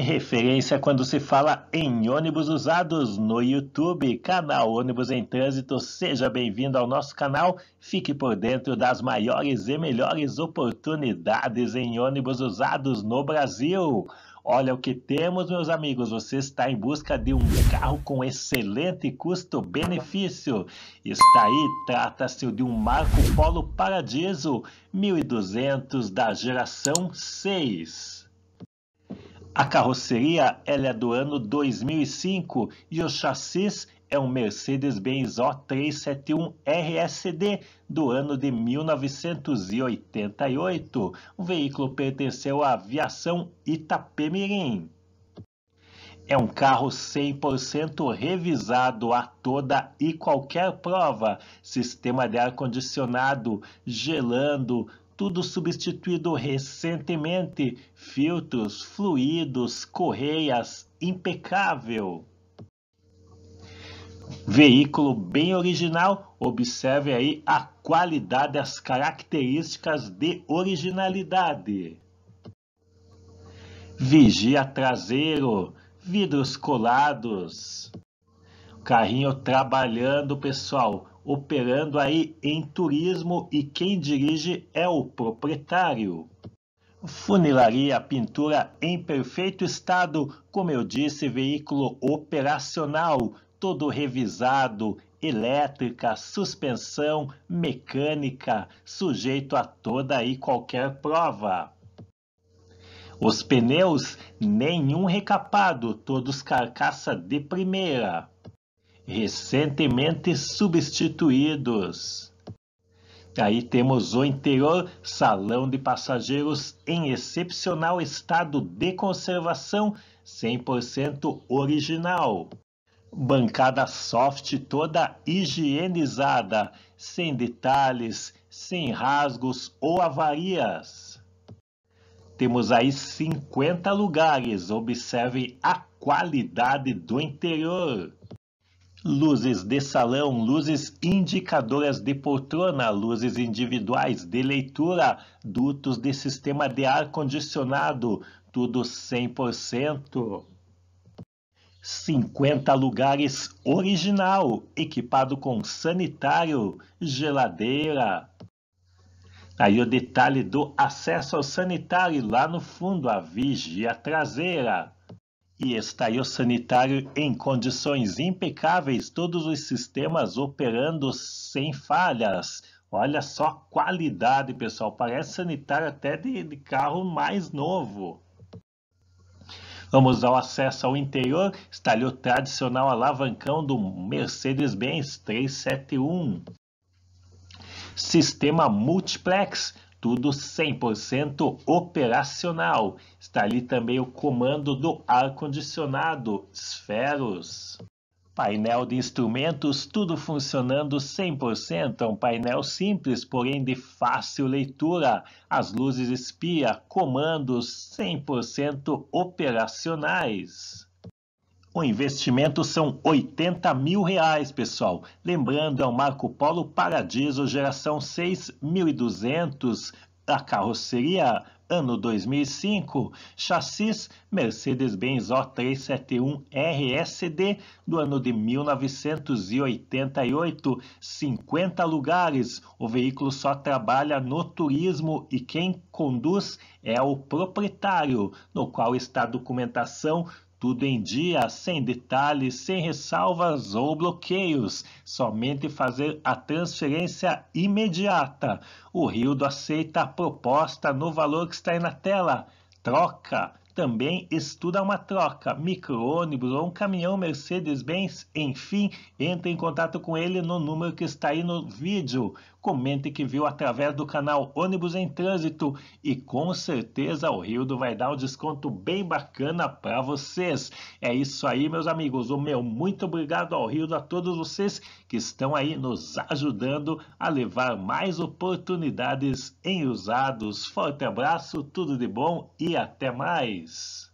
referência quando se fala em ônibus usados no YouTube, canal Ônibus em Trânsito. Seja bem-vindo ao nosso canal. Fique por dentro das maiores e melhores oportunidades em ônibus usados no Brasil. Olha o que temos, meus amigos. Você está em busca de um carro com excelente custo-benefício. Está aí, trata-se de um Marco Polo Paradiso 1200 da geração 6. A carroceria ela é do ano 2005 e o chassis é um Mercedes-Benz O371 RSD do ano de 1988. O veículo pertenceu à aviação Itapemirim. É um carro 100% revisado a toda e qualquer prova, sistema de ar-condicionado, gelando, tudo substituído recentemente, filtros, fluidos, correias, impecável. Veículo bem original, observe aí a qualidade, as características de originalidade. Vigia traseiro, vidros colados, carrinho trabalhando, pessoal, operando aí em turismo e quem dirige é o proprietário. Funilaria, pintura em perfeito estado, como eu disse, veículo operacional, todo revisado, elétrica, suspensão, mecânica, sujeito a toda e qualquer prova. Os pneus, nenhum recapado, todos carcaça de primeira recentemente substituídos. Aí temos o interior, salão de passageiros em excepcional estado de conservação, 100% original. Bancada soft toda higienizada, sem detalhes, sem rasgos ou avarias. Temos aí 50 lugares, observe a qualidade do interior luzes de salão, luzes indicadoras de poltrona, luzes individuais de leitura, dutos de sistema de ar-condicionado, tudo 100%. 50 lugares original, equipado com sanitário, geladeira. Aí o detalhe do acesso ao sanitário lá no fundo, a vigia traseira e estaio sanitário em condições impecáveis, todos os sistemas operando sem falhas. Olha só qualidade, pessoal. Parece sanitário até de, de carro mais novo. Vamos ao acesso ao interior. o tradicional alavancão do Mercedes-Benz 371. Sistema multiplex, tudo 100% operacional. Está ali também o comando do ar-condicionado, esferos. Painel de instrumentos, tudo funcionando 100%, é um painel simples, porém de fácil leitura. As luzes espia, comandos 100% operacionais. O investimento são 80 mil reais, pessoal. Lembrando, é o Marco Polo Paradiso, geração 6.200, a carroceria ano 2005, chassis Mercedes-Benz O371 RSD do ano de 1988, 50 lugares. O veículo só trabalha no turismo e quem conduz é o proprietário, no qual está a documentação tudo em dia, sem detalhes, sem ressalvas ou bloqueios. Somente fazer a transferência imediata. O do aceita a proposta no valor que está aí na tela. Troca também estuda uma troca, micro-ônibus ou um caminhão Mercedes-Benz, enfim, entre em contato com ele no número que está aí no vídeo. Comente que viu através do canal Ônibus em Trânsito e com certeza o Rildo vai dar um desconto bem bacana para vocês. É isso aí, meus amigos. O meu muito obrigado ao Rildo, a todos vocês que estão aí nos ajudando a levar mais oportunidades em usados. Forte abraço, tudo de bom e até mais! Luiz.